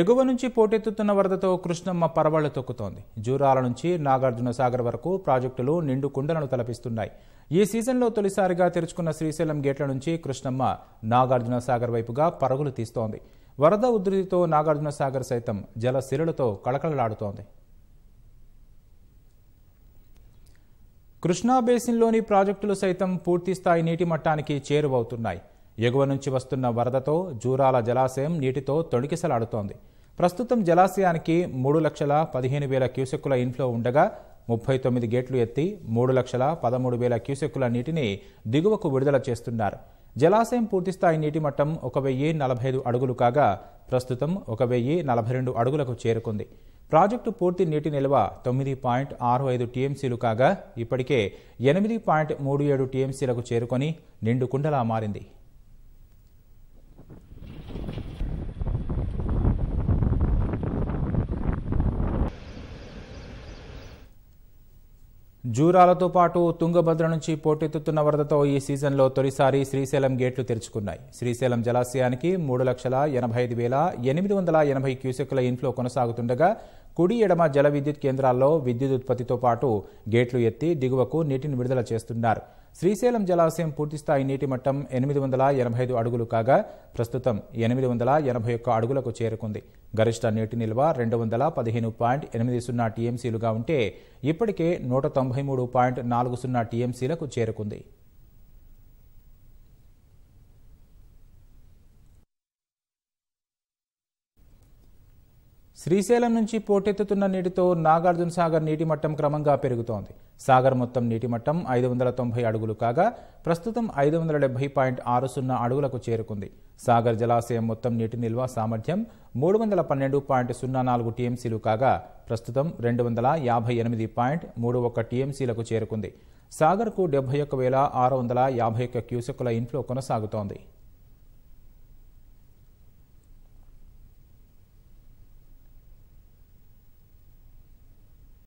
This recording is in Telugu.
ఎగువ నుంచి పోటెత్తుతున్న వరదతో కృష్ణమ్మ పరవళ్లు తొక్కుతోంది జూరాల నుంచి నాగార్జున సాగర్ వరకు ప్రాజెక్టులు నిండు కుండలను తలపిస్తున్నాయి ఈ సీజన్లో తొలిసారిగా తెరుచుకున్న శ్రీశైలం గేట్ల నుంచి కృష్ణమ్మ నాగార్జున సాగర్ వైపుగా పరుగులు తీస్తోంది వరద ఉధృతితో నాగార్జున సాగర్ సైతం జలశిలలతో కళకళలాడుతోంది కృష్ణా బేసిన్లోని ప్రాజెక్టులు సైతం పూర్తిస్థాయి నీటి మట్టానికి చేరువవుతున్నాయి ఎగువ నుంచి వస్తున్న వరదతో జూరాల జలాశయం నీటితో తొణికిసలాడుతోంది ప్రస్తుతం జలాశయానికి మూడు లక్షల పదిహేను వేల క్యూసెక్కుల ఇన్ఫ్లో ఉండగా ముప్పై తొమ్మిది గేట్లు ఎత్తి మూడు లక్షల పదమూడు వేల క్యూసెక్కుల నీటిని దిగువకు విడుదల చేస్తున్నారు జలాశయం పూర్తిస్థాయి నీటి మట్టం ఒక వెయ్యి నలభై ఐదు అడుగులు కాగా ప్రస్తుతం ఒక వెయ్యి నలభై రెండు అడుగులకు చేరుకుంది ప్రాజెక్టు పూర్తి నీటి నిల్వ తొమ్మిది పాయింట్ ఆరు ఐదు టీఎంసీలు కాగా ఇప్పటికే ఎనిమిది పాయింట్ మూడు ఏడు టీఎంసీలకు చేరుకొని నిండు కుండలా మారింది జూరాలతో పాటు తుంగభద్ర నుంచి పోటెత్తుతున్న వరదతో ఈ సీజన్లో తొలిసారి శ్రీశైలం గేట్లు తెరుచుకున్నాయి శ్రీశైలం జలాశయానికి మూడు లక్షల ఎనభై ఐదు వేల ఎనిమిది వందల ఎనభై క్యూసెక్ల ఇన్ఫ్లో కొనసాగుతుండగా కుడి ఎడమ జల విద్యుత్ కేంద్రాల్లో విద్యుత్ ఉత్పత్తితో పాటు గేట్లు ఎత్తి దిగువకు నీటిని విడుదల చేస్తున్నారు శ్రీశైలం జలాశయం పూర్తిస్థాయి నీటి మట్టం ఎనిమిది వందల ఎనభై ఐదు అడుగులు కాగా ప్రస్తుతం ఎనిమిది వందల ఎనభై ఒక్క అడుగులకు చేరుకుంది గరిష్ట నీటి నిల్వ రెండు వందల పదిహేను పాయింట్ ఎనిమిది సున్నా టీఎంసీలుగా ఉంటే ఇప్పటికే నూట తొంభై మూడు పాయింట్ నాలుగు సున్నా టీఎంసీలకు చేరుకుంది శ్రీశైలం నుంచి పోటెత్తుతున్న నీటితో నాగార్జున సాగర్ నీటి మట్టం క్రమంగా పెరుగుతోంది సాగర్ మొత్తం నీటి మట్టం ఐదు వందల తొంభై అడుగులు కాగా ప్రస్తుతం ఐదు వందల డెబ్బై పాయింట్ ఆరు సున్నా అడుగులకు చేరుకుంది సాగర్ జలాశయం మొత్తం నీటి నిల్వ సామర్థ్యం మూడు వందల పన్నెండు పాయింట్ సున్నా నాలుగు టీఎంసీలు కాగా ప్రస్తుతం రెండు వందల యాభై ఎనిమిది పాయింట్ మూడు ఒక్క టీఎంసీలకు చేరుకుంది సాగర్కు డెబ్బై ఒక్క వేల ఆరు వందల యాభై ఒక్క క్యూసెక్కుల ఇన్ఫ్లో కొనసాగుతోంది